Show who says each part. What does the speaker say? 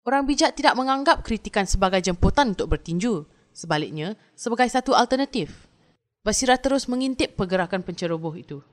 Speaker 1: Orang bijak tidak menganggap kritikan sebagai jemputan untuk bertinju, sebaliknya sebagai satu alternatif. Basirah terus mengintip pergerakan penceroboh itu.